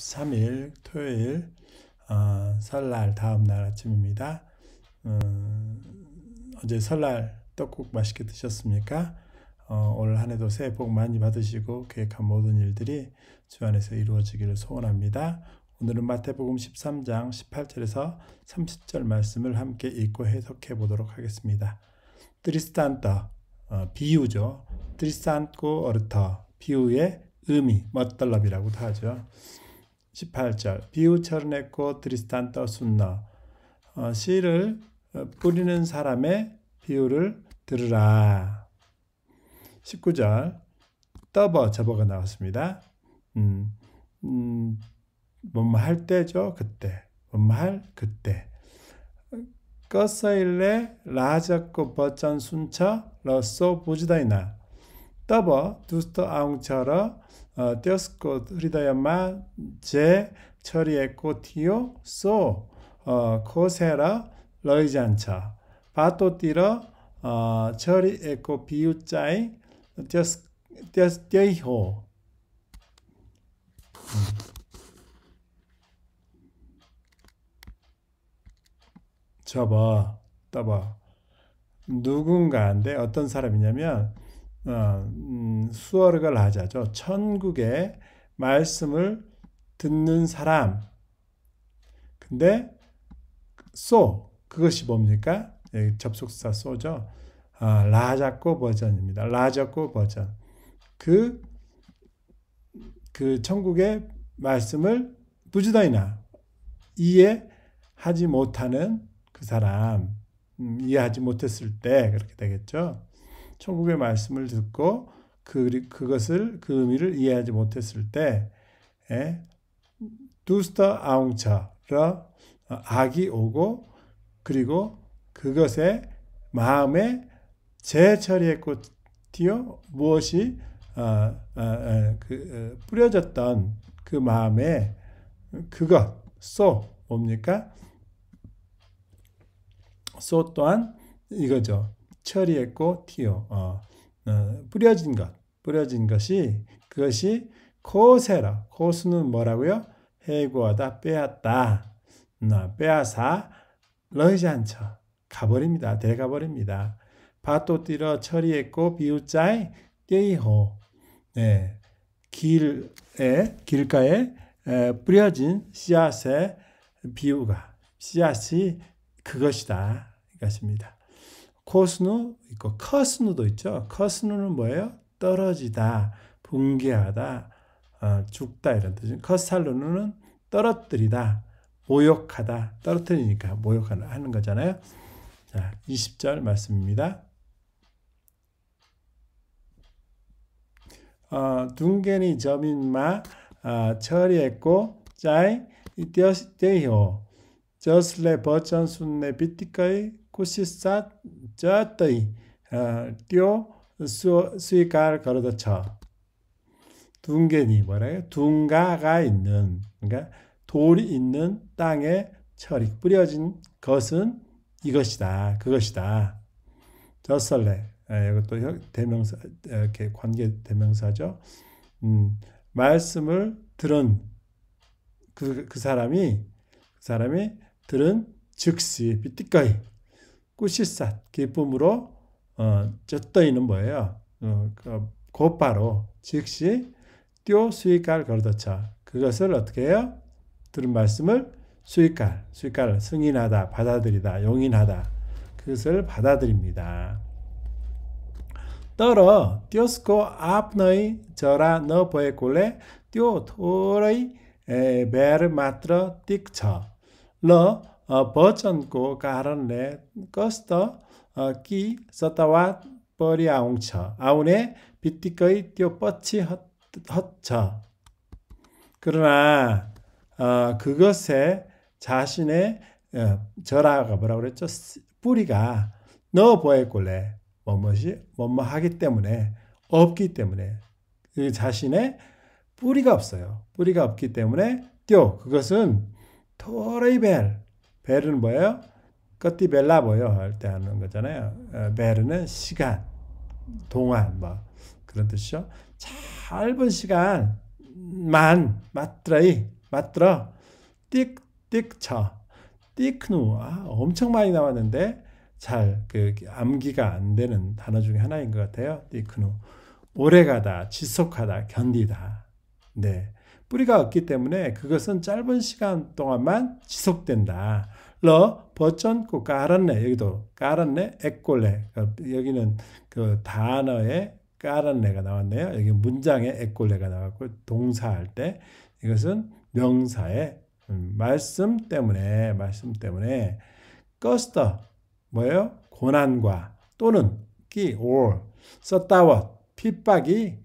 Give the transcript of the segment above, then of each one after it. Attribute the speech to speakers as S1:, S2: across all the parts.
S1: 23일 토요일 어, 설날 다음 날 아침입니다. 어, 제 설날 떡국 맛있게 드셨습니까? 어, 올 한해도 새해 복 많이 받으시고 계획한 모든 일들이 주 안에서 이루어지기를 소원합니다. 오늘은 마태복음 13장 18절에서 30절 말씀을 함께 읽고 해석해 보도록 하겠습니다. 트리스탄터 어, 비유죠. 트리스탄고 어르터 비유의 의미 멋떨럽이라고도 하죠. 18절 비우철네코 드리스탄터 순너 어, 씨를 어, 뿌리는 사람의 비유를 들으라. 19절 떠버 접어가 나왔습니다. 음, 음, 뭐뭐 할 때죠 그때 뭐 할 그때 꺼서일레 라자코 버전 순처 러소 부지다이나 떠버 두스터 아웅처러 어, diosco r 마제 처리했고 티오 소 어, 코세라 러이잔차 바토 띠러 어, 처리했고 비유자이 디오스 디이호 잡아 따봐 누군가인데 어떤 사람이냐면 어, 음, 수어르가 라자죠. 천국의 말씀을 듣는 사람. 근데 s 그것이 뭡니까? 예, 접속사 s 죠 아, 라자코 버전입니다. 라자코 버전. 그그 그 천국의 말씀을 부지다이나 이해하지 못하는 그 사람 음, 이해하지 못했을 때 그렇게 되겠죠. 천국의 말씀을 듣고 그, 그것을 그 의미를 이해하지 못했을 때 예, 두스타 아웅차라 악이 오고 그리고 그것의 마음에 재처리했고 티어 무엇이 아, 아, 아, 그, 어, 뿌려졌던 그 마음에 그것 쏘 뭡니까? 쏘 또한 이거죠. 처리했고 티오 어, 어, 뿌려진 것 뿌려진 것이 그것이 코세라 코스는 뭐라고요? 해고하다 빼앗다 나 빼앗아 러이지 않 가버립니다 대가버립니다 바토띠러 처리했고 비우자에 떼이호 네 예, 길에 길가에 에, 뿌려진 씨앗의 비유가 씨앗이 그것이다 이것입니다. 코스노 있고 커스노도 있죠. 커스노는 뭐예요? 떨어지다, 붕괴하다, 어, 죽다 이런 뜻이죠. 커스탈로는 떨어뜨리다, 모욕하다, 떨어뜨리니까 모욕하는 거잖아요. 자, 20절 말씀입니다. 어, 둥겐이 점인마 어, 처리했고 짜이 떼히오 저슬레 버전순네 비티카이 कुसिसात जतै त्यो 수, 수익가를 걸어다 쳐. 둥개이 뭐래요? 둥가가 있는 그러니까 돌이 있는 땅에 철이 뿌려진 것은 이것이다. 그것이다. 저설레. 이것도 대명사 이렇게 관계 대명사죠. 음, 말씀을 들은 그, 그 사람이 그 사람이 들은 즉시 비띠까이 꾸시삿 기쁨으로 어, 젖떠있는 뭐예요? 어, 그 곧바로 즉시 뛰어 수익갈 걸도차 그것을 어떻게 해요? 들은 말씀을 수익갈, 수익갈 승인하다, 받아들이다, 용인하다 그것을 받아들입니다. 떨어 뛰어스코 앞너의 저라 너 보에꼴레 뛰어 토의 베르 마트러 띡쳐 러 वचनको कारणले कस्तो कि सतावात परि आउँछ आउने बित्तिकै त्यो पछि हत हत्छ 그러나 어, 그것에 자신의 어, 저라가 뭐라 그랬죠? 뿌리가 넣어 보였골래 뭐뭐시 뭐뭐 하기 때문에 없기 때문에 그 자신의 뿌리가 없어요. 뿌리가 없기 때문에 또 그것은 토레 베르는 뭐예요? 커티벨라보요 할 때 하는 거잖아요. 베르는 어, 시간, 동안 뭐 그런 뜻이죠. 짧은 시간만 마트라이 마트라 띡띡쳐 띡누 아 엄청 많이 나왔는데 잘 그 암기가 안 되는 단어 중에 하나인 것 같아요. 띡누 오래가다 지속하다 견디다 네 뿌리가 없기 때문에 그것은 짧은 시간 동안만 지속된다. 러 버전고 까란네 여기도 까란네 에꼴레 그러니까 여기는 그 단어에 까란네가 나왔네요. 여기 문장에 에꼴레가 나왔고 동사할 때 이것은 명사의 음, 말씀 때문에 말씀 때문에 거스터 뭐예요? 고난과 또는 끼 or 썼다워 핍박이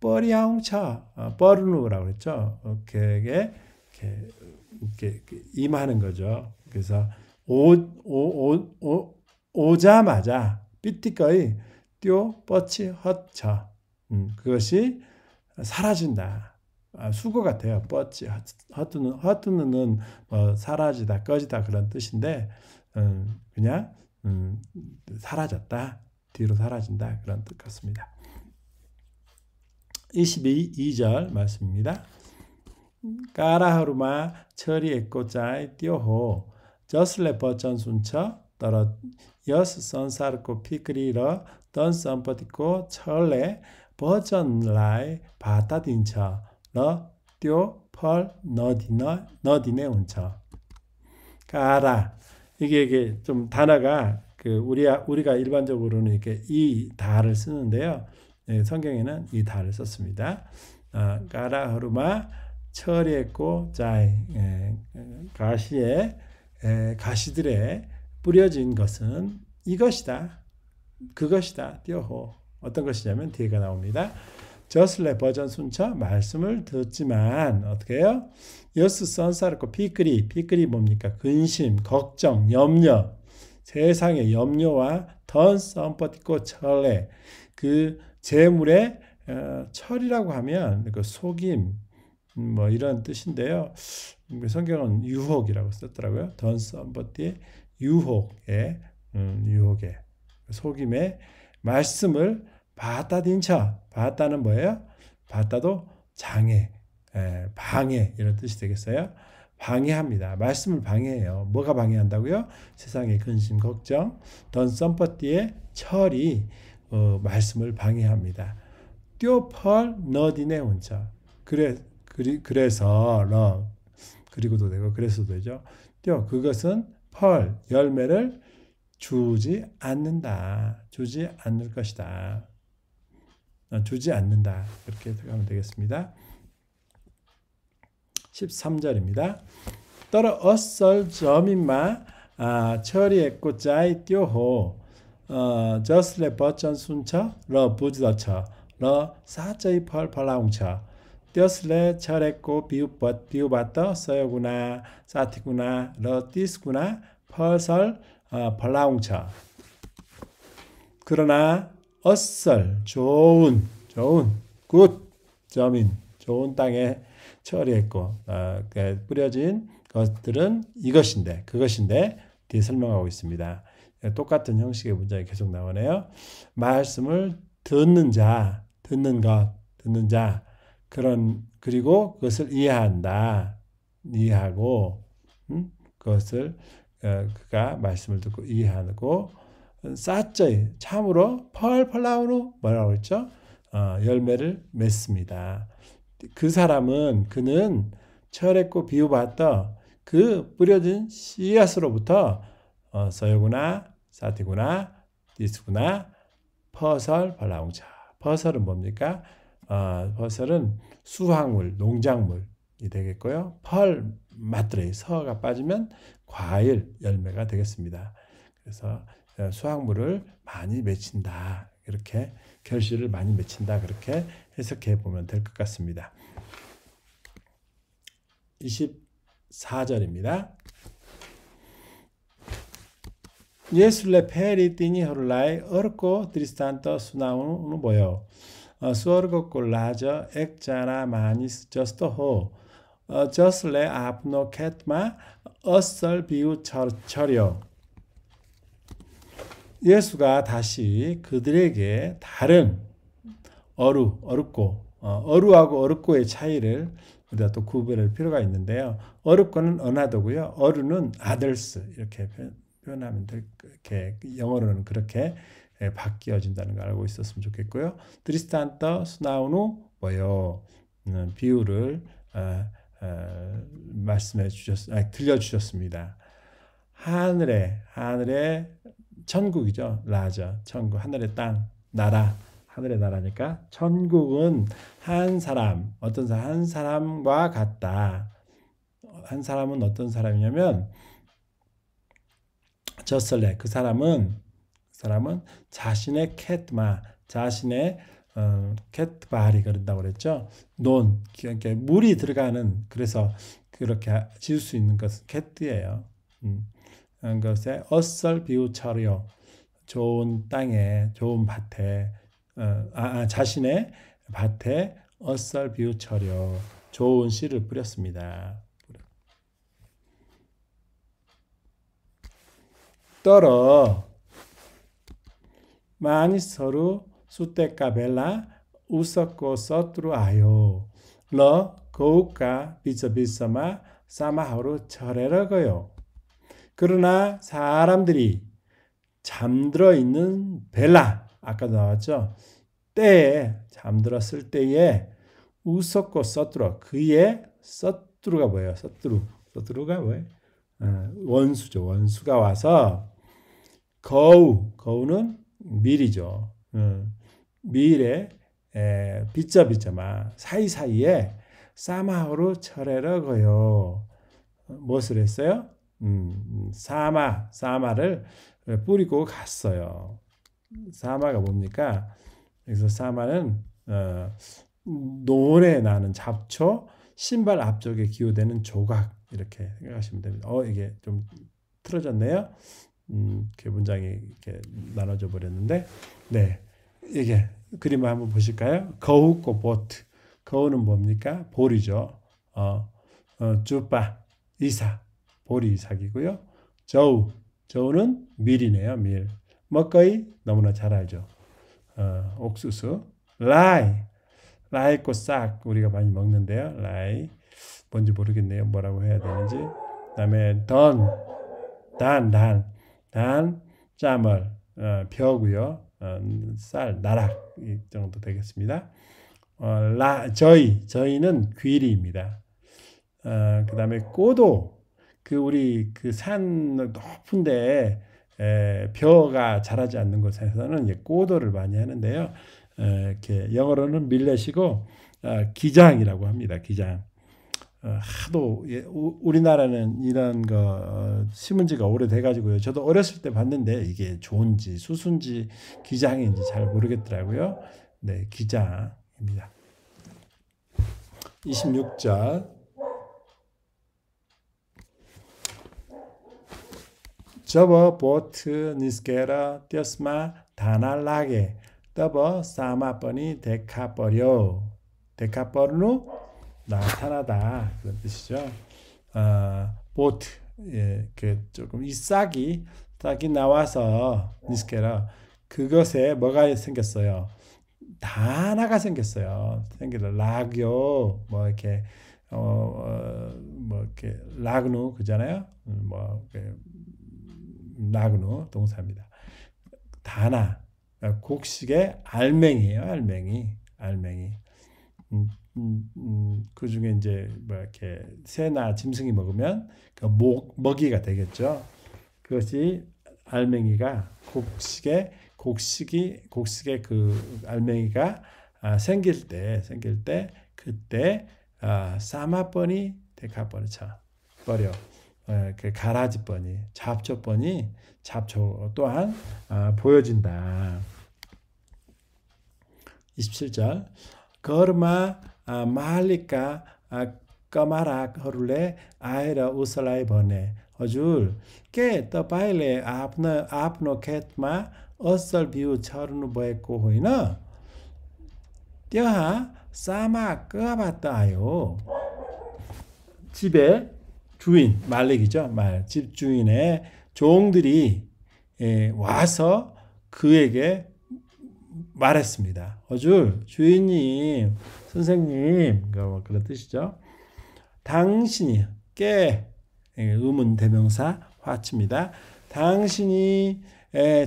S1: 뻘이아웅차 아, 뻘누라고 그랬죠. 어, 그게 이렇게 그 임하는 거죠. 그래서 오, 오, 오, 오, 오자마자 삐띠꺼이 뛰어 뻗치 헛쳐 음, 그것이 사라진다. 아, 수고 같아요. 뻗치 헛두는 헛두는 뭐 사라지다 꺼지다 그런 뜻인데 음, 그냥 음, 사라졌다 뒤로 사라진다 그런 뜻 같습니다. 22절 말씀입니다. 까라하루마 처리했고짜이 뛰어호 저슬레 버전 순처 떨어 여스 선사르코 피크리러 던선버티코 철레 버전 라이 바타딘처 러뛰오펄 너디너 너디네 운처 까라 이게 이게 좀 단어가 그 우리 우리가 일반적으로는 이렇게 이 다를 쓰는데요. 네, 성경에는 이 다를 썼습니다. 아, 까라 하루마 처리했고 자이 가시에 에, 가시들에 뿌려진 것은 이것이다. 그것이다. 띄어호. 어떤 것이냐면 뒤에가 나옵니다. 저슬레 버전 순차 말씀을 듣지만 어떻게 요 여스 선사르코 피크리 피크리 뭡니까? 근심, 걱정, 염려 세상의 염려와 던 썸퍼티코 철레 그 재물의 어, 철이라고 하면 그 속임 뭐 이런 뜻인데요. 그 성경은 유혹이라고 썼더라고요. Don't s o m e b o d y 유혹에 음, 유혹에 속임에 말씀을 받다딘 차 받다는 뭐예요? 받다도 장애, 에, 예, 방해 이런 뜻이 되겠어요. 방해합니다. 말씀을 방해해요. 뭐가 방해한다고요? 세상의 근심, 걱정, 던 썸퍼티의 철이 어, 말씀을 방해합니다. 띠오펄 너디네 온차. 그래 그리, 그래서 러 그리고도 되고 그래서도 되죠. 또 그것은 펄 열매를 주지 않는다. 주지 않을 것이다. 어, 주지 않는다. 이렇게 하면 되겠습니다. 13절입니다. 떨어 어썰 점인마 아, 처리의 꽃자이 뛰호 어, 저슬레 버전 순처 러 부지더처 러 사저이 펄펄라웅처 띄었을래 철했고 비웃벗 비웃봤더 써요구나 사티구나 러띠스구나 펄설 어, 벌라웅처 그러나 어썰 좋은 좋은 굿 점인 좋은 땅에 처리했고 뿌려진 것들은 이것인데 그것인데 뒤에 설명하고 있습니다. 똑같은 형식의 문장이 계속 나오네요. 말씀을 듣는 자, 듣는 것, 듣는 자, 그런 그리고 그것을 이해한다. 이해하고 음? 그것을 어, 그가 말씀을 듣고 이해하고 싸짜 참으로 펄펄 나오로 뭐라고 했죠? 어, 열매를 맺습니다. 그 사람은 그는 철했고 비유받던 그 뿌려진 씨앗으로부터 어, 서유구나 사티구나 디스구나 퍼설 발라웅차 퍼설은 뭡니까? 어, 버섯은 수확물, 농작물이 되겠고요. 펄, 맛들이 서가 빠지면 과일, 열매가 되겠습니다. 그래서 어, 수확물을 많이 맺힌다. 이렇게 결실을 많이 맺힌다. 그렇게 해석해 보면 될 것 같습니다. 24절입니다. 예술레 페리티니 호를라이 어르코 드리스탄터 수나우는 뭐요? स्वर्गको लाज एकजना मानिस जस्तो हो जसले आफ्नो खेतमा असल बिउ छर छर्यो 예수가 다시 그들에게 다른 어루, 어렵고, 어, 어루하고 어렵고의 차이를 우리가 또 구별할 필요가 있는데요. 어렵고는 어나더고요. 어루는 아들스 이렇게 표현하면 될, 게 영어로는 그렇게 예, 바뀌어진다는 걸 알고 있었으면 좋겠고요. 드리스탄터 스나우노 뭐요 음, 비유를 아, 아, 말씀해 주셨, 아, 들려 주셨습니다. 하늘에 하늘에 천국이죠. 라저 천국 하늘의 땅 나라 하늘의 나라니까 천국은 한 사람 어떤 사람 한 사람과 같다. 한 사람은 어떤 사람이냐면 저설레 그 사람은 사람은 자신의 캣마, 자신의 캣바리 어, 그런다고 그랬죠. 논, 그러니까 물이 들어가는 그래서 그렇게 지을 수 있는 것은 캣이에요. 음. 것에 어썰 비우처리 좋은 땅에, 좋은 밭에, 어, 아, 아, 자신의 밭에 어썰 비우처려 좋은 씨를 뿌렸습니다. 떨어 많이 서로 수테카벨라 웃었고 서투루아요. 러 고우카 비서비서마 사마하루 철에러거요. 그러나 사람들이 잠들어 있는 벨라 아까 나왔죠. 때에 잠들었을 때에 웃었고 서투루 그의 서투루가 뭐예요? 서투루 서투루가 뭐예요? 어, 원수죠. 원수가 와서 거우 거우는 미리죠 음, 밀 빗자 빗자마 사이사이에 사마호로 철해라고요. 어, 무엇을 했어요? 음, 음, 사마 사마를 뿌리고 갔어요. 사마가 뭡니까? 그래서 사마는 어, 노래 나는 잡초 신발 앞쪽에 기호되는 조각 이렇게 생각하시면 됩니다. 어 이게 좀 틀어졌네요. 음, 그 문장이 이렇게 나눠져 버렸는데 네 이게 그림을 한번 보실까요? 거우고 보트 거우는 뭡니까 볼이죠. 어, 어 주바 이삭 보리 이삭이고요. 저우 저우는 밀이네요 밀 먹거이 너무나 잘 알죠. 어, 옥수수 라이 라이 꽃싹 우리가 많이 먹는데요. 라이 뭔지 모르겠네요. 뭐라고 해야 되는지. 그다음에 던, 단, 단 단, 짜멀, 어, 벼고요. 어, 쌀, 나락 이 정도 되겠습니다. 어, 라, 저희, 저희는 귀리입니다. 어, 그 다음에 꼬도, 그 우리 그 산 높은데 에, 벼가 자라지 않는 곳에서는 예, 꼬도를 많이 하는데요. 에, 이렇게 영어로는 밀렛이고 어, 기장이라고 합니다. 기장. 어, 하도 예, 우리나라는 이런 거 어, 심은 지가 오래돼 가지고요. 저도 어렸을 때 봤는데 이게 좋은지 수순지 기장인지 잘 모르겠더라고요. 네, 기장입니다. 26절 저버 보트 니스케라 떼스마 다날라게 더버 사마퍼니 데카퍼려 데카퍼르 나타나다 그런 뜻이죠. 아, 보트 예, 그 조금 이 싹이 싹이 나와서 니스케라 그것에 뭐가 생겼어요? 다나가 생겼어요. 생기라 락뭐 이렇게 어, 어, 뭐 이렇게 라그누 그잖아요. 뭐 라그누 동사입니다. 다나 아, 곡식의 알맹이에요. 알맹이 알맹이 음, 음, 음, 그 중에 이제 뭐 이렇게 새나 짐승이 먹으면 그 목, 먹이가 되겠죠. 그것이 알맹이가 곡식의 곡식이 곡식의 그 알맹이가 아, 생길 때 생길 때 그때 아, 사마번이 데카버리차 버려 아, 그 가라지번이 잡초번이 잡초 또한 아, 보여진다. 27절 거르마 말리까 कमाराक हरूले आएर उसलाई भने हजुर के तपाईँले आफ्नो आफ्नो खेतमा असल बिउ छर्नु भएको होइन त्यहाँ सामा कबाट आयो 집에 주인 말렉이죠 말집 주인의 종들이 와서 그에게 말했습니다. 어줄 주인님, 선생님, 그러니까 뭐 그런 뜻이죠. 당신이 깨 의문 예, 대명사 화치입니다. 당신이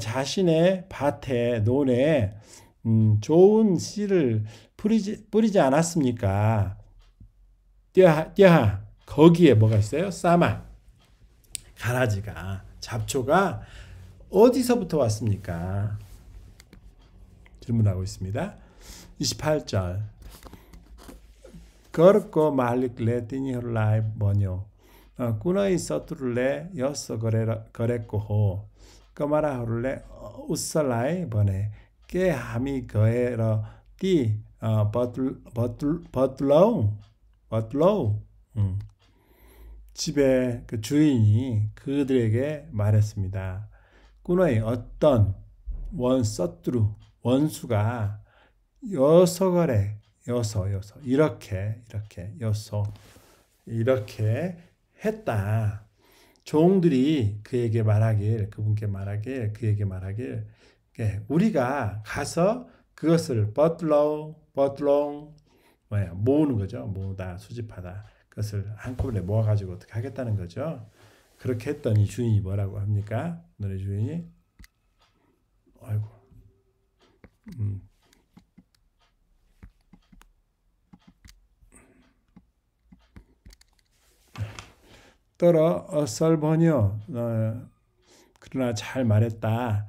S1: 자신의 밭에 논에 음, 좋은 씨를 뿌리지, 뿌리지 않았습니까? 야, 야, 거기에 뭐가 있어요? 싸마. 가라지가, 잡초가 어디서부터 왔습니까? 질문하고 있습니다. 28절 거르고 말릭레 티니허 라이 뭐뇨 어, 꾸너이 서투르레 여서 거레코호 거마라허레 우설라이 번에 깨함이 거에러 띠 어, 버틀 버틀 버틀로우 버틀로우 음. 집의 그 주인이 그들에게 말했습니다. 꾸너이 어떤 원 서투루 원수가 여서거래 여서 여서 이렇게 이렇게 여서 이렇게 했다. 종들이 그에게 말하길 그분께 말하길 그에게 말하길 예, 우리가 가서 그것을 버틀러 버틀롱 뭐야 모으는 거죠 모으다 수집하다 그것을 한꺼번에 모아가지고 어떻게 하겠다는 거죠. 그렇게 했더니 주인이 뭐라고 합니까? 노래 주인이 아이고 떨어 어썰버니어 그러나 잘 말했다.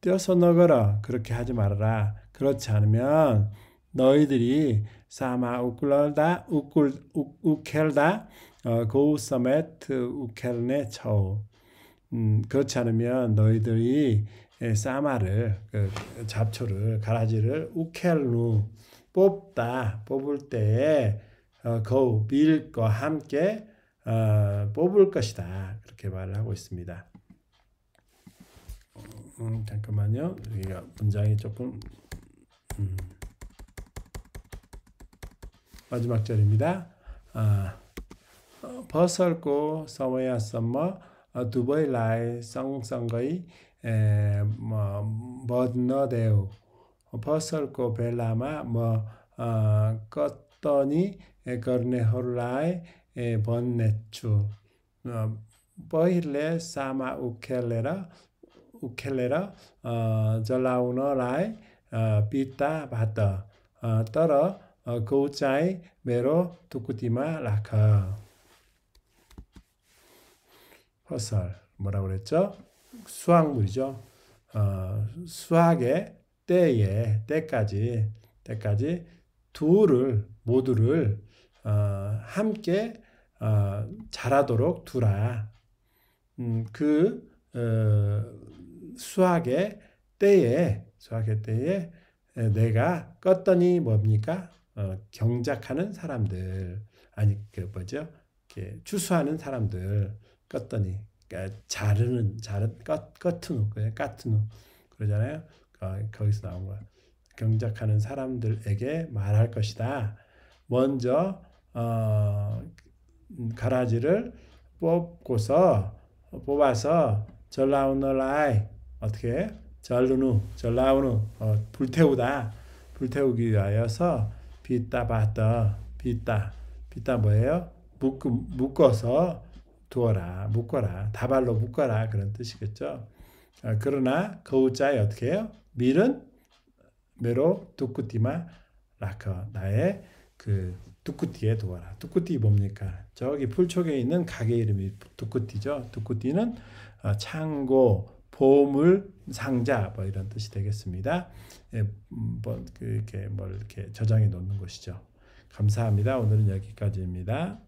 S1: 뛰어서 나가라. 그렇게 하지 말아라. 그렇지 않으면 너희들이 사마 우클라다 우클 우켈다 어, 고우서메트 우켈네 처우 음, 그렇지 않으면 너희들이 예, 사마를 그, 그 잡초를 가라지를 우켈루 뽑다 뽑을 때에 어, 거우 밀과 함께 어, 뽑을 것이다 그렇게 말을 하고 있습니다. 어, 음, 잠깐만요. 여기가 문장이 조금 음. 마지막 절입니다. 아, 버설고 서머야 서머 두보이 라이 성성거이 देऊ फसलको बेलामा म कत्तनी गर्नेहरूलाई भन्नेछु पहिले सामा उखेलेर उखेलेर जलाउनलाई पिता भात तर गौचाइ मेरो टुकुटीमा राख फसल बराबर छ 수학물이죠 어, 수확의 때에 때까지 때까지 두를 모두를 어, 함께 어, 자라도록 두라. 음, 그 어, 수확의 때에 수확의 때에 내가 껐더니 뭡니까 어, 경작하는 사람들 아니 그 뭐죠? 이렇게 추수하는 사람들 껐더니 그러니까 자르는 자르 까트누 그냥 까트누 그러잖아요. 거기서 나온 거야. 경작하는 사람들에게 말할 것이다. 먼저 어, 가라지를 뽑고서 뽑아서 절라우너라이 어떻게 절루누 절라우누 어, 불태우다 불태우기 위하여서 빗다 봤다 빗다 빗다 뭐예요? 묶 묶어서 두어라, 묶어라, 다발로 묶어라 그런 뜻이겠죠. 아, 그러나 거우자에 그 어떻게 해요? 밀은 메로 두꾸띠마 라커 나의 그 두꾸띠에 두어라. 두꾸띠 뭡니까? 저기 풀촉에 있는 가게 이름이 두꾸띠죠. 두꾸띠는 어, 창고, 보물, 상자 뭐 이런 뜻이 되겠습니다. 예, 음, 뭐 이렇게 뭘 이렇게 저장해 놓는 것이죠. 감사합니다. 오늘은 여기까지입니다.